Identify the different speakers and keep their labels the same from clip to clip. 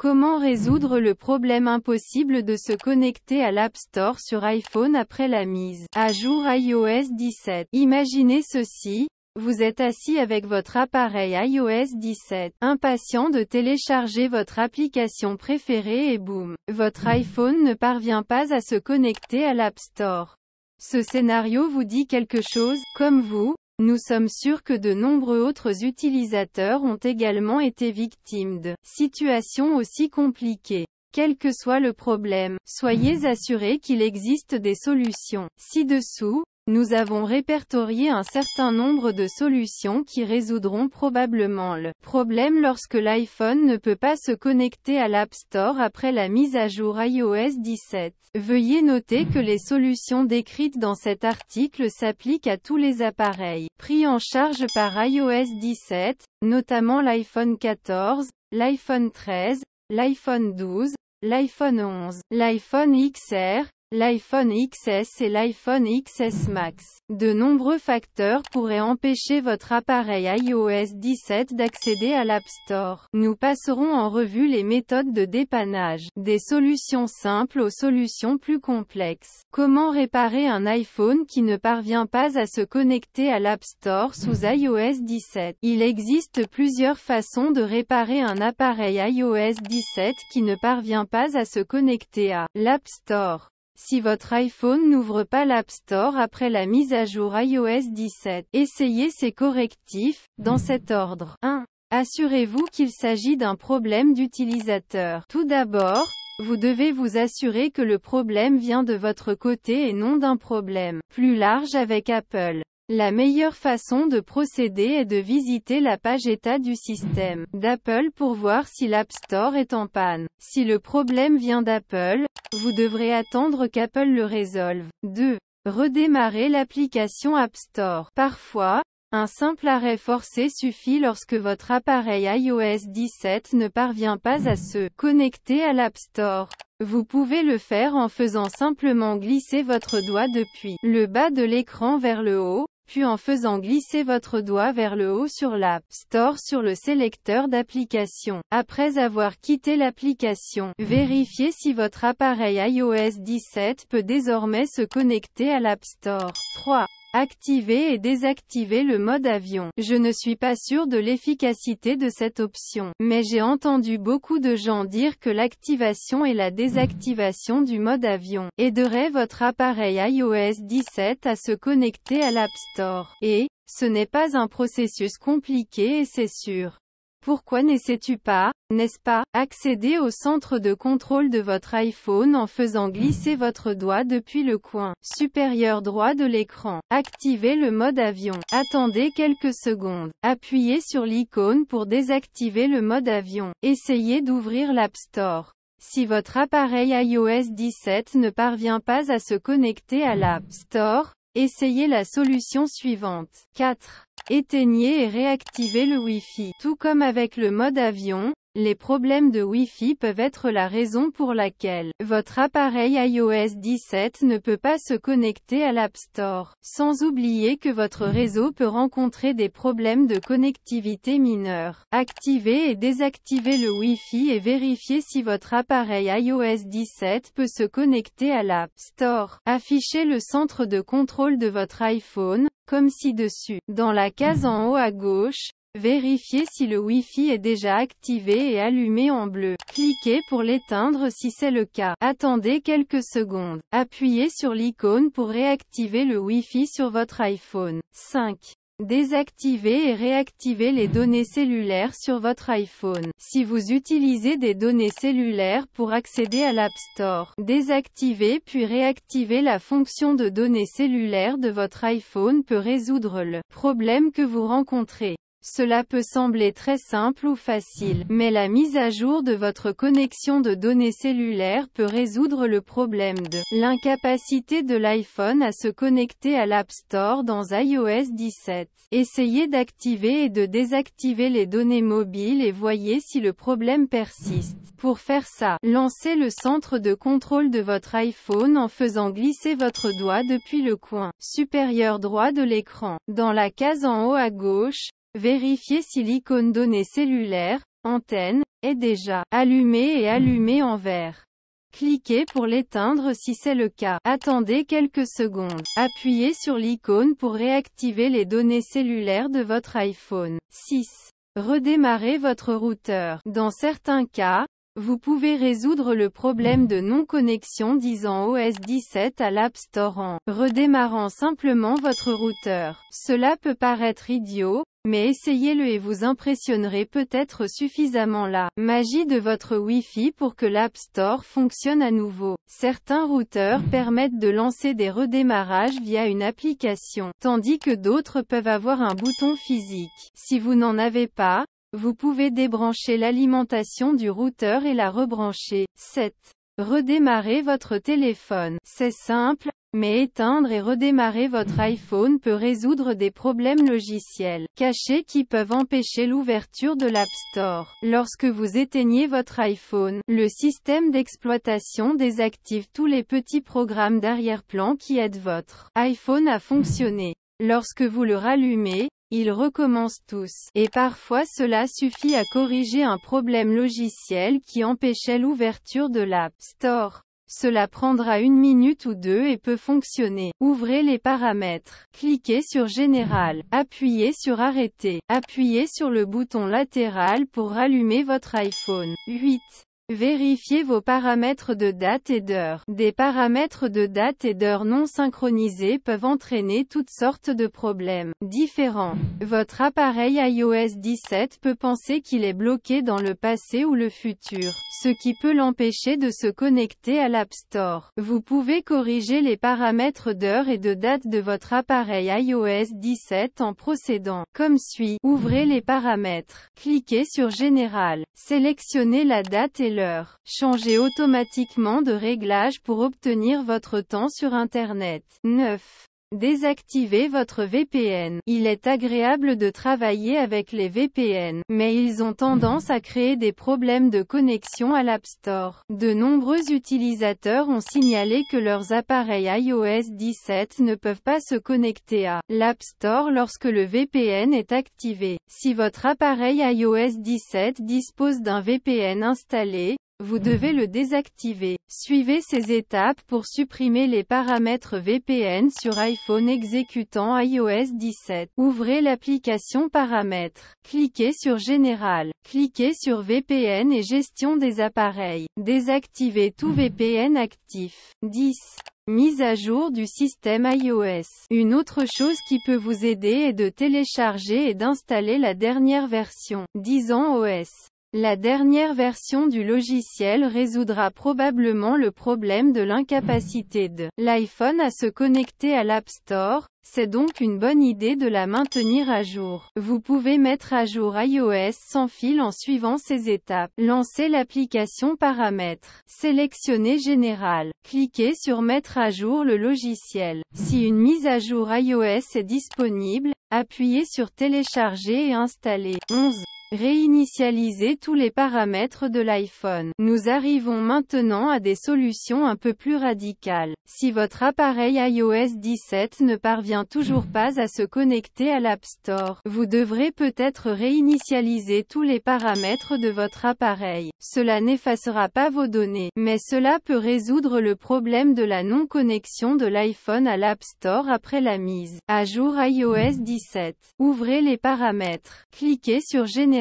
Speaker 1: Comment résoudre le problème impossible de se connecter à l'App Store sur iPhone après la mise à jour iOS 17 Imaginez ceci, vous êtes assis avec votre appareil iOS 17, impatient de télécharger votre application préférée et boum, votre iPhone ne parvient pas à se connecter à l'App Store. Ce scénario vous dit quelque chose, comme vous, nous sommes sûrs que de nombreux autres utilisateurs ont également été victimes de situations aussi compliquées. Quel que soit le problème, soyez assurés qu'il existe des solutions. Ci-dessous, nous avons répertorié un certain nombre de solutions qui résoudront probablement le problème lorsque l'iPhone ne peut pas se connecter à l'App Store après la mise à jour iOS 17. Veuillez noter que les solutions décrites dans cet article s'appliquent à tous les appareils pris en charge par iOS 17, notamment l'iPhone 14, l'iPhone 13, l'iPhone 12, l'iPhone 11, l'iPhone XR, l'iPhone XS et l'iPhone XS Max. De nombreux facteurs pourraient empêcher votre appareil iOS 17 d'accéder à l'App Store. Nous passerons en revue les méthodes de dépannage, des solutions simples aux solutions plus complexes. Comment réparer un iPhone qui ne parvient pas à se connecter à l'App Store sous iOS 17 Il existe plusieurs façons de réparer un appareil iOS 17 qui ne parvient pas à se connecter à l'App Store. Si votre iPhone n'ouvre pas l'App Store après la mise à jour iOS 17, essayez ces correctifs, dans cet ordre. 1. Assurez-vous qu'il s'agit d'un problème d'utilisateur. Tout d'abord, vous devez vous assurer que le problème vient de votre côté et non d'un problème plus large avec Apple. La meilleure façon de procéder est de visiter la page état du système d'Apple pour voir si l'App Store est en panne. Si le problème vient d'Apple, vous devrez attendre qu'Apple le résolve. 2. Redémarrer l'application App Store. Parfois, un simple arrêt forcé suffit lorsque votre appareil iOS 17 ne parvient pas à se connecter à l'App Store. Vous pouvez le faire en faisant simplement glisser votre doigt depuis le bas de l'écran vers le haut, puis en faisant glisser votre doigt vers le haut sur l'App Store sur le sélecteur d'application. Après avoir quitté l'application, vérifiez si votre appareil iOS 17 peut désormais se connecter à l'App Store. 3. Activer et désactiver le mode avion. Je ne suis pas sûr de l'efficacité de cette option, mais j'ai entendu beaucoup de gens dire que l'activation et la désactivation du mode avion aideraient votre appareil iOS 17 à se connecter à l'App Store. Et, ce n'est pas un processus compliqué et c'est sûr. Pourquoi n'essaies-tu pas, n'est-ce pas, accéder au centre de contrôle de votre iPhone en faisant glisser votre doigt depuis le coin supérieur droit de l'écran. Activez le mode avion. Attendez quelques secondes. Appuyez sur l'icône pour désactiver le mode avion. Essayez d'ouvrir l'App Store. Si votre appareil iOS 17 ne parvient pas à se connecter à l'App Store, Essayez la solution suivante. 4. Éteignez et réactivez le Wi-Fi. Tout comme avec le mode avion, les problèmes de Wi-Fi peuvent être la raison pour laquelle votre appareil iOS 17 ne peut pas se connecter à l'App Store, sans oublier que votre réseau peut rencontrer des problèmes de connectivité mineurs. Activez et désactivez le Wi-Fi et vérifiez si votre appareil iOS 17 peut se connecter à l'App Store. Affichez le centre de contrôle de votre iPhone, comme ci-dessus. Dans la case en haut à gauche, Vérifiez si le Wi-Fi est déjà activé et allumé en bleu. Cliquez pour l'éteindre si c'est le cas. Attendez quelques secondes. Appuyez sur l'icône pour réactiver le Wi-Fi sur votre iPhone. 5. Désactivez et réactivez les données cellulaires sur votre iPhone. Si vous utilisez des données cellulaires pour accéder à l'App Store, désactiver puis réactiver la fonction de données cellulaires de votre iPhone peut résoudre le problème que vous rencontrez. Cela peut sembler très simple ou facile, mais la mise à jour de votre connexion de données cellulaires peut résoudre le problème de l'incapacité de l'iPhone à se connecter à l'App Store dans iOS 17. Essayez d'activer et de désactiver les données mobiles et voyez si le problème persiste. Pour faire ça, lancez le centre de contrôle de votre iPhone en faisant glisser votre doigt depuis le coin supérieur droit de l'écran. Dans la case en haut à gauche, Vérifiez si l'icône données cellulaires, antenne, est déjà allumée et allumée en vert. Cliquez pour l'éteindre si c'est le cas. Attendez quelques secondes. Appuyez sur l'icône pour réactiver les données cellulaires de votre iPhone. 6. Redémarrez votre routeur. Dans certains cas, vous pouvez résoudre le problème de non-connexion disant OS 17 à l'App Store en redémarrant simplement votre routeur. Cela peut paraître idiot, mais essayez-le et vous impressionnerez peut-être suffisamment la magie de votre Wi-Fi pour que l'App Store fonctionne à nouveau. Certains routeurs permettent de lancer des redémarrages via une application, tandis que d'autres peuvent avoir un bouton physique. Si vous n'en avez pas, vous pouvez débrancher l'alimentation du routeur et la rebrancher. 7. Redémarrer votre téléphone. C'est simple, mais éteindre et redémarrer votre iPhone peut résoudre des problèmes logiciels cachés qui peuvent empêcher l'ouverture de l'App Store. Lorsque vous éteignez votre iPhone, le système d'exploitation désactive tous les petits programmes d'arrière-plan qui aident votre iPhone à fonctionner. Lorsque vous le rallumez, ils recommencent tous, et parfois cela suffit à corriger un problème logiciel qui empêchait l'ouverture de l'App Store. Cela prendra une minute ou deux et peut fonctionner. Ouvrez les paramètres. Cliquez sur Général. Appuyez sur Arrêter. Appuyez sur le bouton latéral pour rallumer votre iPhone. 8. Vérifiez vos paramètres de date et d'heure. Des paramètres de date et d'heure non synchronisés peuvent entraîner toutes sortes de problèmes différents. Votre appareil iOS 17 peut penser qu'il est bloqué dans le passé ou le futur, ce qui peut l'empêcher de se connecter à l'App Store. Vous pouvez corriger les paramètres d'heure et de date de votre appareil iOS 17 en procédant comme suit. Ouvrez les paramètres. Cliquez sur Général. Sélectionnez la date et l'heure Changez automatiquement de réglage pour obtenir votre temps sur Internet. 9. Désactivez votre VPN. Il est agréable de travailler avec les VPN, mais ils ont tendance à créer des problèmes de connexion à l'App Store. De nombreux utilisateurs ont signalé que leurs appareils iOS 17 ne peuvent pas se connecter à l'App Store lorsque le VPN est activé. Si votre appareil iOS 17 dispose d'un VPN installé, vous devez le désactiver. Suivez ces étapes pour supprimer les paramètres VPN sur iPhone exécutant iOS 17. Ouvrez l'application Paramètres. Cliquez sur Général. Cliquez sur VPN et Gestion des appareils. Désactivez tout VPN actif. 10. Mise à jour du système iOS. Une autre chose qui peut vous aider est de télécharger et d'installer la dernière version, 10 ans OS. La dernière version du logiciel résoudra probablement le problème de l'incapacité de l'iPhone à se connecter à l'App Store, c'est donc une bonne idée de la maintenir à jour. Vous pouvez mettre à jour iOS sans fil en suivant ces étapes. Lancez l'application Paramètres. Sélectionnez Général. Cliquez sur Mettre à jour le logiciel. Si une mise à jour iOS est disponible, appuyez sur Télécharger et installer. 11. Réinitialiser tous les paramètres de l'iPhone. Nous arrivons maintenant à des solutions un peu plus radicales. Si votre appareil iOS 17 ne parvient toujours pas à se connecter à l'App Store, vous devrez peut-être réinitialiser tous les paramètres de votre appareil. Cela n'effacera pas vos données, mais cela peut résoudre le problème de la non-connexion de l'iPhone à l'App Store après la mise à jour iOS 17. Ouvrez les paramètres. Cliquez sur Générer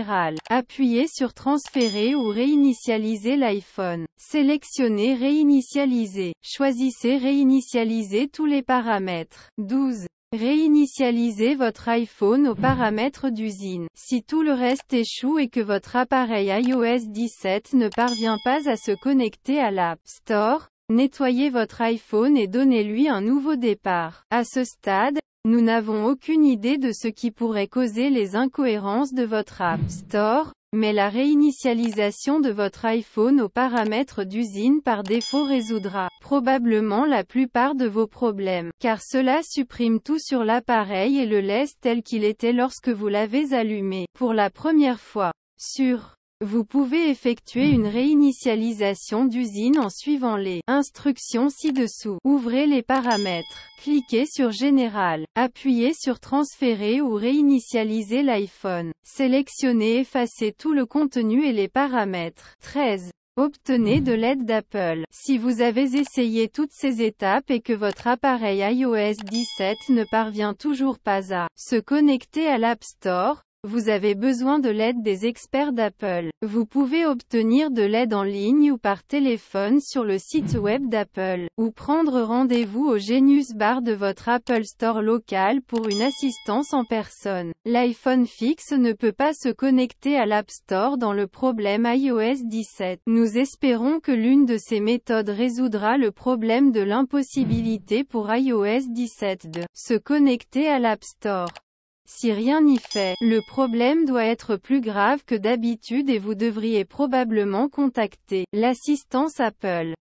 Speaker 1: Appuyez sur Transférer ou Réinitialiser l'iPhone. Sélectionnez Réinitialiser. Choisissez Réinitialiser tous les paramètres. 12. Réinitialisez votre iPhone aux paramètres d'usine. Si tout le reste échoue et que votre appareil iOS 17 ne parvient pas à se connecter à l'App Store, Nettoyez votre iPhone et donnez-lui un nouveau départ. À ce stade, nous n'avons aucune idée de ce qui pourrait causer les incohérences de votre App Store, mais la réinitialisation de votre iPhone aux paramètres d'usine par défaut résoudra probablement la plupart de vos problèmes, car cela supprime tout sur l'appareil et le laisse tel qu'il était lorsque vous l'avez allumé pour la première fois. Sur vous pouvez effectuer une réinitialisation d'usine en suivant les instructions ci-dessous. Ouvrez les paramètres. Cliquez sur Général. Appuyez sur Transférer ou réinitialiser l'iPhone. Sélectionnez Effacer tout le contenu et les paramètres. 13. Obtenez de l'aide d'Apple. Si vous avez essayé toutes ces étapes et que votre appareil iOS 17 ne parvient toujours pas à se connecter à l'App Store, vous avez besoin de l'aide des experts d'Apple. Vous pouvez obtenir de l'aide en ligne ou par téléphone sur le site web d'Apple, ou prendre rendez-vous au Genius Bar de votre Apple Store local pour une assistance en personne. L'iPhone fixe ne peut pas se connecter à l'App Store dans le problème iOS 17. Nous espérons que l'une de ces méthodes résoudra le problème de l'impossibilité pour iOS 17 de se connecter à l'App Store. Si rien n'y fait, le problème doit être plus grave que d'habitude et vous devriez probablement contacter l'assistance Apple.